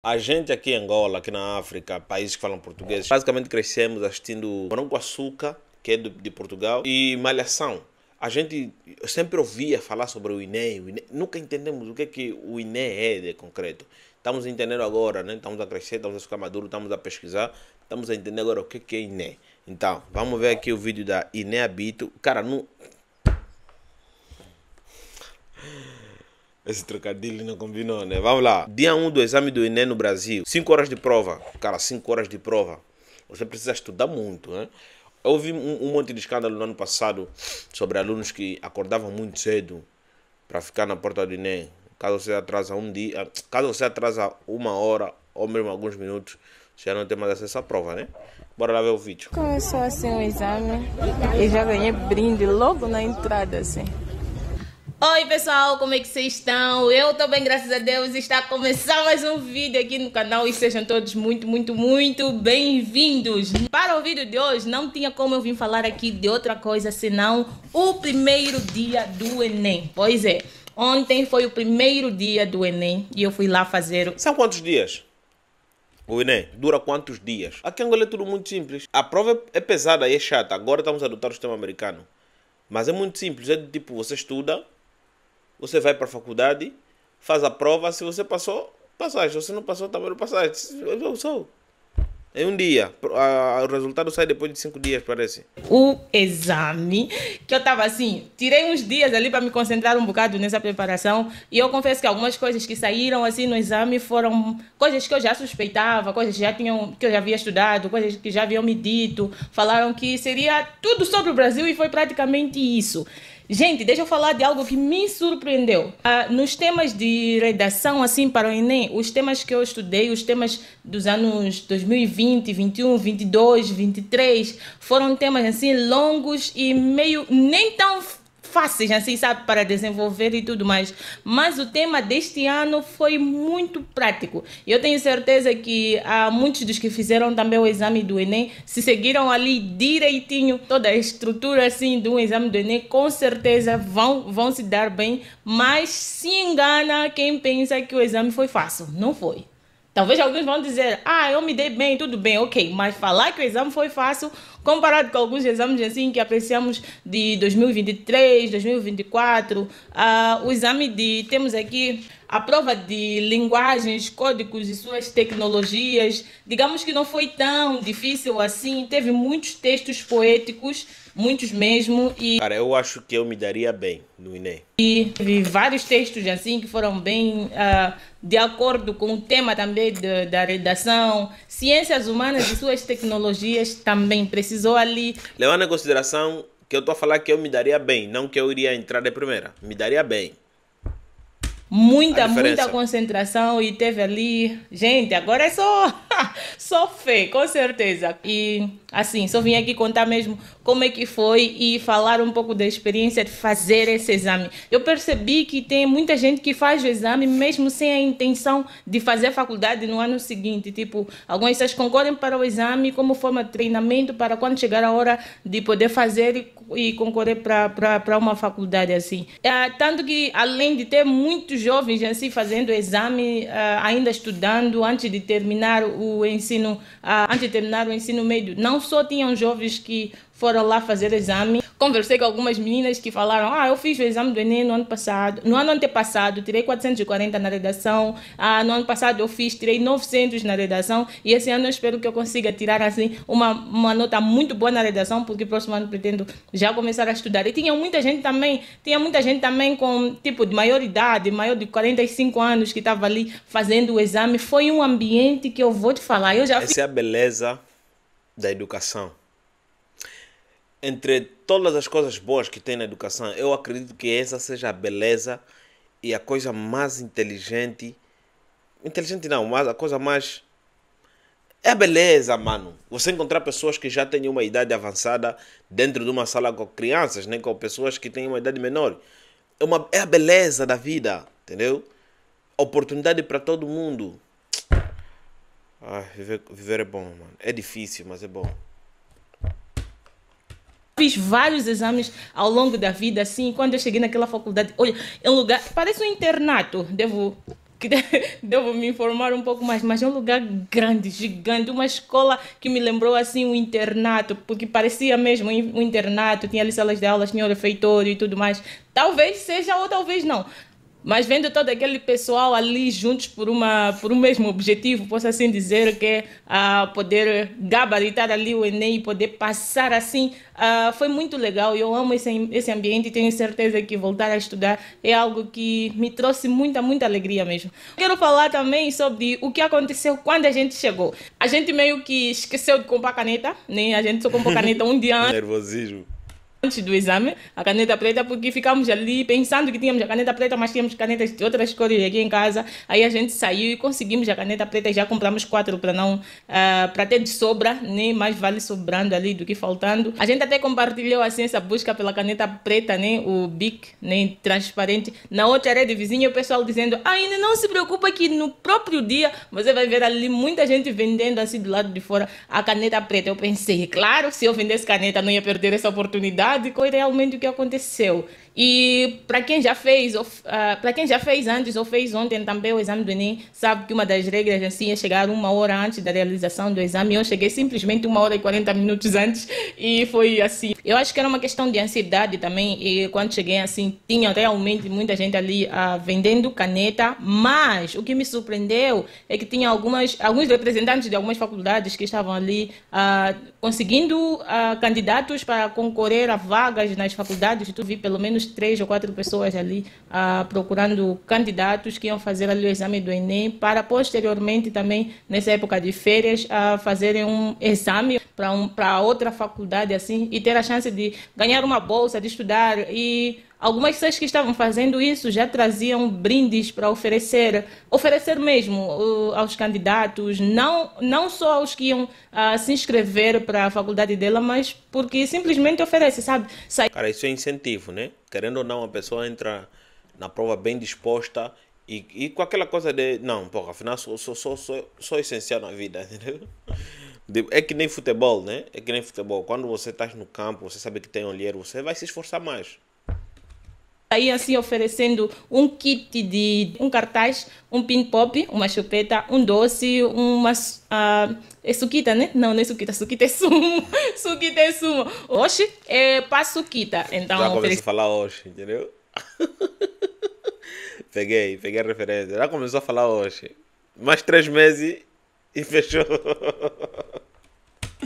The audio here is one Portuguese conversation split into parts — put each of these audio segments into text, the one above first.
A gente aqui em Angola, aqui na África, países que falam português, basicamente crescemos assistindo Morão com Açúcar, que é de Portugal, e Malhação. A gente sempre ouvia falar sobre o INE, o INE. Nunca entendemos o que, é que o INE é de concreto. Estamos entendendo agora, né? estamos a crescer, estamos a ficar maduro, estamos a pesquisar, estamos a entender agora o que, é que é INE. Então, vamos ver aqui o vídeo da INE Habito. Cara, não... Esse trocadilho não combinou, né? Vamos lá. Dia 1 do exame do Enem no Brasil. 5 horas de prova. Cara, 5 horas de prova. Você precisa estudar muito, né? Eu ouvi um, um, monte de escândalo no ano passado sobre alunos que acordavam muito cedo para ficar na porta do Enem. Caso você atrasa um dia, ah, caso você atrasa uma hora ou mesmo alguns minutos, já não tem mais acesso à prova, né? Bora lá ver o vídeo. Começou assim o exame e já ganhei brinde logo na entrada, assim. Oi pessoal, como é que vocês estão? Eu estou bem, graças a Deus. Está a começar mais um vídeo aqui no canal e sejam todos muito, muito, muito bem-vindos. Para o vídeo de hoje, não tinha como eu vir falar aqui de outra coisa senão o primeiro dia do Enem. Pois é, ontem foi o primeiro dia do Enem e eu fui lá fazer. São quantos dias? O Enem dura quantos dias? Aqui em Angola é tudo muito simples. A prova é, é pesada e é chata. Agora estamos a adotar o sistema americano. Mas é muito simples, é do tipo, você estuda, você vai para a faculdade, faz a prova, se você passou, passagem. Se você não passou, também tá não passagem. Eu sou. É um dia. o resultado sai depois de cinco dias, parece. O exame, que eu estava assim, tirei uns dias ali para me concentrar um bocado nessa preparação. E eu confesso que algumas coisas que saíram assim no exame foram coisas que eu já suspeitava, coisas que, já tinham, que eu já havia estudado, coisas que já haviam me dito. Falaram que seria tudo sobre o Brasil e foi praticamente isso. Gente, deixa eu falar de algo que me surpreendeu. Ah, nos temas de redação, assim, para o Enem, os temas que eu estudei, os temas dos anos 2020, 21, 22, 23, foram temas, assim, longos e meio nem tão fáceis, assim, sabe, para desenvolver e tudo mais. Mas o tema deste ano foi muito prático. Eu tenho certeza que há muitos dos que fizeram também o exame do Enem, se seguiram ali direitinho toda a estrutura, assim, do exame do Enem, com certeza vão, vão se dar bem. Mas se engana quem pensa que o exame foi fácil. Não foi. Talvez alguns vão dizer, ah, eu me dei bem, tudo bem, ok. Mas falar que o exame foi fácil, comparado com alguns exames assim que apreciamos de 2023, 2024, uh, o exame de temos aqui a prova de linguagens, códigos e suas tecnologias, digamos que não foi tão difícil assim, teve muitos textos poéticos, muitos mesmo e Cara, eu acho que eu me daria bem no INEM. E teve vários textos assim que foram bem uh, de acordo com o tema também de, da redação, ciências humanas e suas tecnologias também precisou ali. Levando em consideração que eu estou a falar que eu me daria bem, não que eu iria entrar de primeira, me daria bem muita, muita concentração e teve ali, gente, agora é só, só fé, com certeza. E assim, só vim aqui contar mesmo como é que foi e falar um pouco da experiência de fazer esse exame. Eu percebi que tem muita gente que faz o exame mesmo sem a intenção de fazer faculdade no ano seguinte. Tipo, algumas pessoas concorrem para o exame como forma de treinamento para quando chegar a hora de poder fazer e, e concorrer para uma faculdade assim. É, tanto que, além de ter muitos jovens assim fazendo o exame, ah, ainda estudando antes de terminar o ensino, ah, antes de terminar o ensino médio, não só tinham jovens que foram lá fazer exame. Conversei com algumas meninas que falaram: Ah, eu fiz o exame do Enem no ano passado, no ano antepassado, tirei 440 na redação, ah, no ano passado eu fiz, tirei 900 na redação, e esse ano eu espero que eu consiga tirar assim uma, uma nota muito boa na redação, porque próximo ano pretendo já começar a estudar. E tinha muita gente também, tinha muita gente também com tipo de maior idade, maior de 45 anos, que estava ali fazendo o exame. Foi um ambiente que eu vou te falar. Eu já Essa fiz... é a beleza da educação entre todas as coisas boas que tem na educação, eu acredito que essa seja a beleza e a coisa mais inteligente. Inteligente não, mas a coisa mais. É a beleza, mano. Você encontrar pessoas que já têm uma idade avançada dentro de uma sala com crianças, nem né? com pessoas que têm uma idade menor. É, uma, é a beleza da vida, entendeu? Oportunidade para todo mundo. viver, viver é bom, mano. É difícil, mas é bom. Fiz vários exames ao longo da vida, assim, quando eu cheguei naquela faculdade, olha, é um lugar, parece um internato, devo devo me informar um pouco mais, mas é um lugar grande, gigante, uma escola que me lembrou assim um internato, porque parecia mesmo um internato, tinha ali salas de aulas, tinha refeitório e tudo mais. Talvez seja ou talvez não. Mas vendo todo aquele pessoal ali juntos por, uma, por um mesmo objetivo, posso assim dizer que é uh, poder gabaritar ali o Enem e poder passar assim, uh, foi muito legal. Eu amo esse, esse ambiente e tenho certeza que voltar a estudar é algo que me trouxe muita, muita alegria mesmo. Quero falar também sobre o que aconteceu quando a gente chegou. A gente meio que esqueceu de comprar caneta, né? A gente só comprou caneta um dia Nervosismo. Antes do exame, a caneta preta, porque ficamos ali pensando que tínhamos a caneta preta, mas tínhamos canetas de outras cores aqui em casa. Aí a gente saiu e conseguimos a caneta preta e já compramos quatro para não uh, para ter de sobra, nem né? Mais vale sobrando ali do que faltando. A gente até compartilhou assim essa busca pela caneta preta, nem né? O bic, nem né? Transparente. Na outra área de vizinho, o pessoal dizendo: ainda não se preocupa que no próprio dia você vai ver ali muita gente vendendo assim do lado de fora a caneta preta. Eu pensei, claro, se eu vendesse caneta, não ia perder essa oportunidade verdade, realmente o que aconteceu. E para quem já fez, uh, ah, para quem já fez antes ou fez ontem também o exame do Enem, sabe que uma das regras assim é chegar uma hora antes da realização do exame. Eu cheguei simplesmente uma hora e 40 minutos antes e foi assim. Eu acho que era uma questão de ansiedade também. E quando cheguei assim, tinha realmente muita gente ali uh, vendendo caneta, mas o que me surpreendeu é que tinha algumas, alguns representantes de algumas faculdades que estavam ali uh, conseguindo candidatos para concorrer a vagas nas faculdades. Tu vi pelo menos três ou quatro pessoas ali ah, procurando candidatos que iam fazer ali o exame do Enem, para posteriormente também, nessa época de férias, ah, fazerem um exame para um, outra faculdade assim e ter a chance de ganhar uma bolsa, de estudar e Algumas pessoas que estavam fazendo isso já traziam brindes para oferecer, oferecer mesmo uh, aos candidatos, não, não só aos que iam uh, se inscrever para a faculdade dela, mas porque simplesmente oferece, sabe? Sai... Cara, isso é incentivo, né? Querendo ou não, a pessoa entra na prova bem disposta e, e com aquela coisa de, não, porra, afinal sou, sou, sou, sou, sou essencial na vida, entendeu? É que nem futebol, né? É que nem futebol. Quando você está no campo, você sabe que tem olheiro, você vai se esforçar mais aí assim oferecendo um kit de um cartaz, um pin pop, uma chupeta, um doce, uma uh, é suquita, né? Não, não é suquita, suquita é sumo. suquita é sumo. Hoje é para suquita. Então, Já começou a falar hoje, entendeu? peguei, peguei a referência. Já começou a falar hoje. Mais três meses e fechou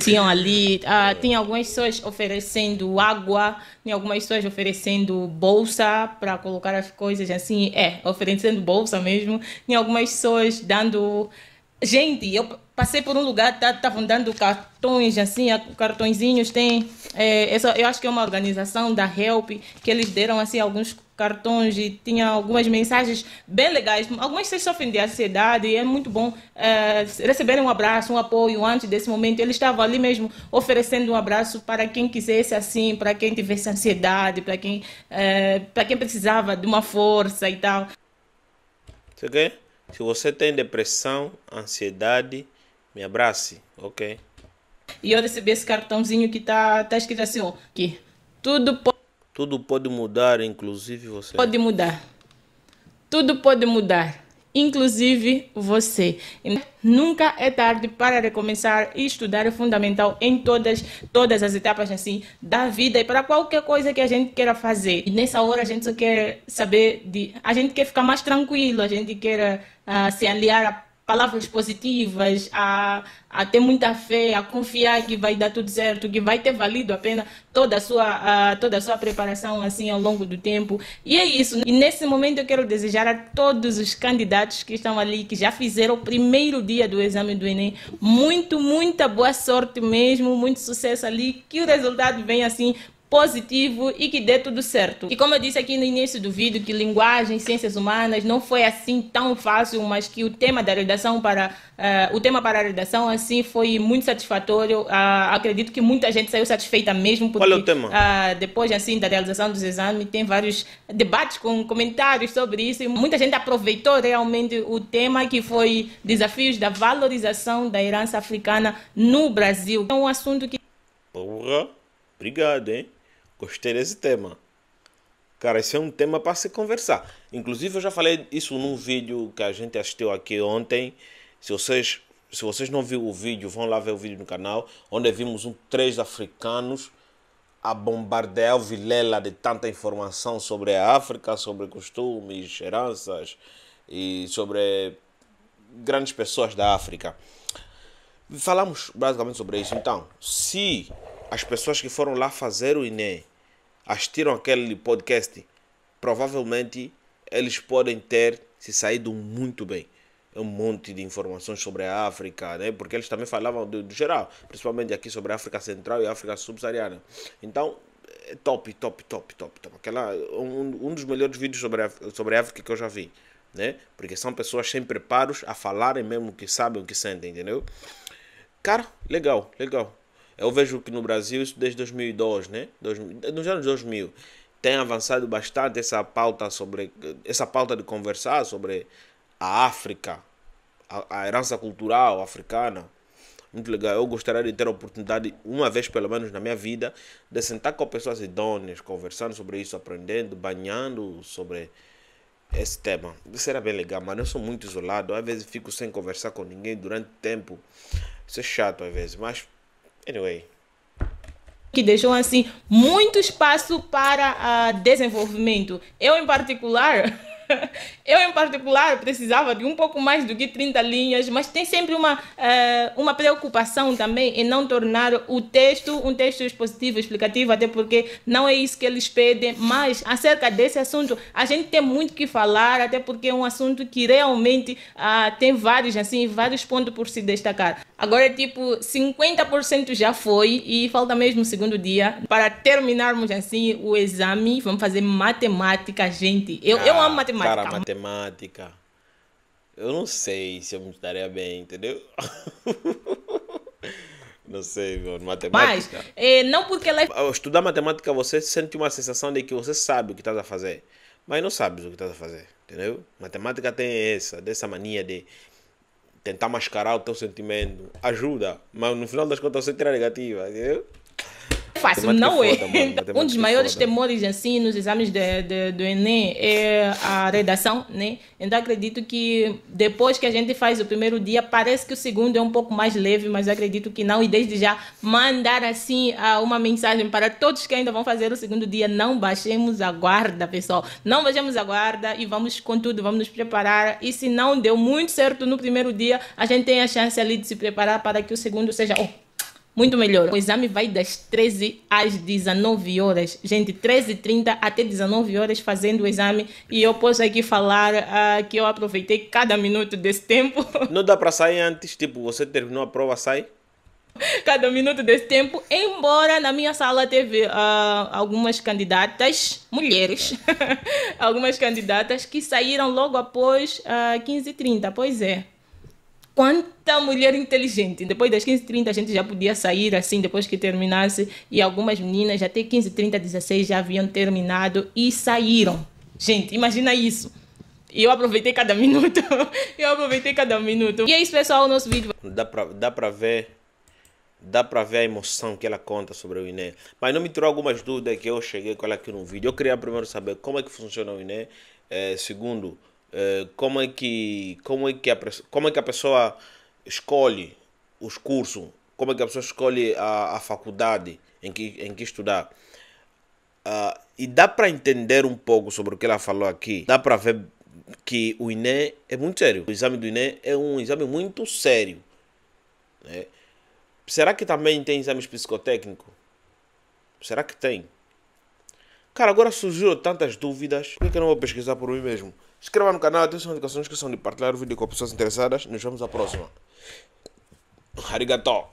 tinham ali. Ah, algumas pessoas oferecendo água, tinha algumas pessoas oferecendo bolsa para colocar as coisas assim. É, oferecendo bolsa mesmo. tem algumas pessoas dando. Gente, eu passei por um lugar, estavam tá, dando cartões, assim, cartõezinhos, tem... É, eu acho que é uma organização da HELP, que eles deram, assim, alguns cartões e tinha algumas mensagens bem legais. Algumas se sofrem de ansiedade e é muito bom é, receber um abraço, um apoio antes desse momento. Ele estava ali mesmo oferecendo um abraço para quem quisesse assim, para quem tivesse ansiedade, para quem, é, para quem precisava de uma força e tal. Okay? Se você tem depressão, ansiedade, me abrace, ok? E eu recebi esse cartãozinho que está tá escrito assim, ó, aqui. Tudo pode tudo pode mudar, inclusive você. Pode mudar. Tudo pode mudar, inclusive você. Nunca é tarde para recomeçar e estudar é fundamental em todas, todas as etapas assim, da vida e para qualquer coisa que a gente queira fazer. E nessa hora a gente só quer saber de. A gente quer ficar mais tranquilo, a gente quer uh, ah, se aliar a palavras positivas, a, a ter muita fé, a confiar que vai dar tudo certo, que vai ter valido a pena toda a sua, toda a sua preparação assim ao longo do tempo. E é isso. E nesse momento eu quero desejar a todos os candidatos que estão ali, que já fizeram o primeiro dia do exame do Enem, muito, muita boa sorte mesmo, muito sucesso ali, que o resultado venha assim positivo e que dê tudo certo. E como eu disse aqui no início do vídeo, que linguagem, ciências humanas não foi assim tão fácil, mas que o tema da redação para uh, o tema para a redação assim foi muito satisfatório. Uh, acredito que muita gente saiu satisfeita mesmo porque Qual é o tema? Uh, depois assim da realização dos exames tem vários debates com comentários sobre isso e muita gente aproveitou realmente o tema que foi desafios da valorização da herança africana no Brasil. É um assunto que Porra, obrigado, hein? Gostei desse tema. Cara, esse é um tema para se conversar. Inclusive, eu já falei isso num vídeo que a gente assistiu aqui ontem. Se vocês, se vocês não viram o vídeo, vão lá ver o vídeo no canal, onde vimos um, três africanos a bombardear o Vilela de tanta informação sobre a África, sobre costumes, heranças e sobre grandes pessoas da África. Falamos basicamente sobre isso. Então, se as pessoas que foram lá fazer o INE assistiram aquele podcast, provavelmente eles podem ter se saído muito bem. Um monte de informações sobre a África, né? porque eles também falavam do, do geral, principalmente aqui sobre a África Central e a África Subsaariana. Então, é top, top, top, top. top. Aquela, um, um dos melhores vídeos sobre a, sobre a África que eu já vi. Né? Porque são pessoas sem preparos a falarem mesmo que sabem o que sentem, entendeu? Cara, legal, legal. Eu vejo que no Brasil, isso desde 2002, né? nos anos 2000, tem avançado bastante essa pauta sobre essa pauta de conversar sobre a África, a, a herança cultural africana. Muito legal. Eu gostaria de ter a oportunidade, uma vez pelo menos na minha vida, de sentar com pessoas idôneas, conversando sobre isso, aprendendo, banhando sobre esse tema. Isso era bem legal, mas Eu sou muito isolado. Às vezes fico sem conversar com ninguém durante tempo. Isso é chato às vezes, mas Anyway. Que deixam assim muito espaço para uh, desenvolvimento. Eu, em particular. eu, em particular, precisava de um pouco mais do que 30 linhas, mas tem sempre uma, uh, uma preocupação também em não tornar o texto um texto expositivo, explicativo, até porque não é isso que eles pedem. Mas acerca desse assunto, a gente tem muito que falar, até porque é um assunto que realmente uh, tem vários, assim, vários pontos por se destacar. Agora, tipo, 50% já foi e falta mesmo o segundo dia para terminarmos, assim, o exame. Vamos fazer matemática, gente. Eu, ah. eu amo matemática matemática. Cara, matemática. Eu não sei se eu me daria bem, entendeu? Não sei, mano. matemática. Mas, é, não porque ela... é... estudar matemática, você sente uma sensação de que você sabe o que estás a fazer. Mas não sabes o que estás a fazer, entendeu? Matemática tem essa, dessa mania de tentar mascarar o teu sentimento. Ajuda, mas no final das contas você tira negativa, entendeu? fácil, não é. Foda, um dos maiores foda. temores assim nos exames de, de, do Enem é a redação, né? Então acredito que depois que a gente faz o primeiro dia, parece que o segundo é um pouco mais leve, mas acredito que não. E desde já mandar assim uma mensagem para todos que ainda vão fazer o segundo dia: não baixemos a guarda, pessoal. Não baixemos a guarda e vamos com tudo, vamos nos preparar. E se não deu muito certo no primeiro dia, a gente tem a chance ali de se preparar para que o segundo seja. Oh, muito melhor. O exame vai das 13 às 19 horas. Gente, 13h30 até 19 horas fazendo o exame. E eu posso aqui falar uh, que eu aproveitei cada minuto desse tempo. Não dá para sair antes? Tipo, você terminou a prova, sai? Cada minuto desse tempo. Embora na minha sala teve uh, algumas candidatas, mulheres, algumas candidatas que saíram logo após uh, ah, 15h30. Pois é quanta mulher inteligente. Depois das 15 30 a gente já podia sair assim, depois que terminasse. E algumas meninas até 15 30 16 já haviam terminado e saíram. Gente, imagina isso. E eu aproveitei cada minuto. eu aproveitei cada minuto. E é isso, pessoal, o nosso vídeo. Dá pra, dá pra ver. Dá pra ver a emoção que ela conta sobre o INE. Mas não me tirou algumas dúvidas que eu cheguei com ela aqui no vídeo. Eu queria primeiro saber como é que funciona o INE. É, segundo, eh, como é que como é que a, como é que a pessoa escolhe os cursos como é que a pessoa escolhe a, a faculdade em que em que estudar uh, e dá para entender um pouco sobre o que ela falou aqui dá para ver que o INE é muito sério o exame do INE é um exame muito sério né? será que também tem exames psicotécnico será que tem cara agora surgiram tantas dúvidas por que eu não vou pesquisar por mim mesmo Inscreva no canal, ative as notificações, que são de partilhar o vídeo com pessoas interessadas. Nos vemos à próxima. Arigato!